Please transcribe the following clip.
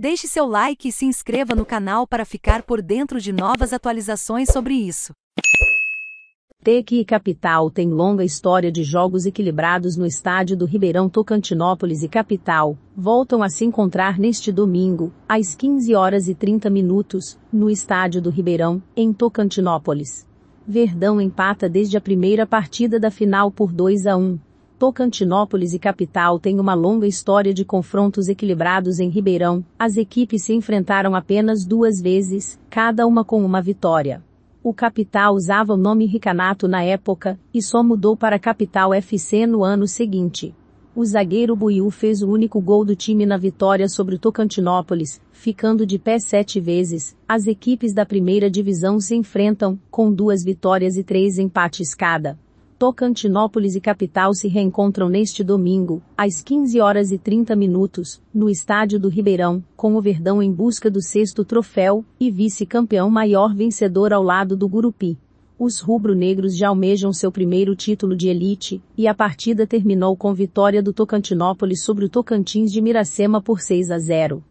Deixe seu like e se inscreva no canal para ficar por dentro de novas atualizações sobre isso. Tec e Capital tem longa história de jogos equilibrados no estádio do Ribeirão Tocantinópolis e Capital. Voltam a se encontrar neste domingo, às 15 horas e 30 minutos, no estádio do Ribeirão, em Tocantinópolis. Verdão empata desde a primeira partida da final por 2 a 1. Tocantinópolis e capital têm uma longa história de confrontos equilibrados em Ribeirão. As equipes se enfrentaram apenas duas vezes, cada uma com uma vitória. O capital usava o nome Ricanato na época e só mudou para Capital FC no ano seguinte. O zagueiro Buiu fez o único gol do time na vitória sobre o Tocantinópolis, ficando de pé sete vezes. As equipes da primeira divisão se enfrentam, com duas vitórias e três empates cada. Tocantinópolis e capital se reencontram neste domingo, às 15 horas e 30 minutos, no estádio do Ribeirão, com o Verdão em busca do sexto troféu e vice-campeão maior vencedor ao lado do Gurupi. Os rubro-negros já almejam seu primeiro título de elite, e a partida terminou com vitória do Tocantinópolis sobre o Tocantins de Miracema por 6 a 0.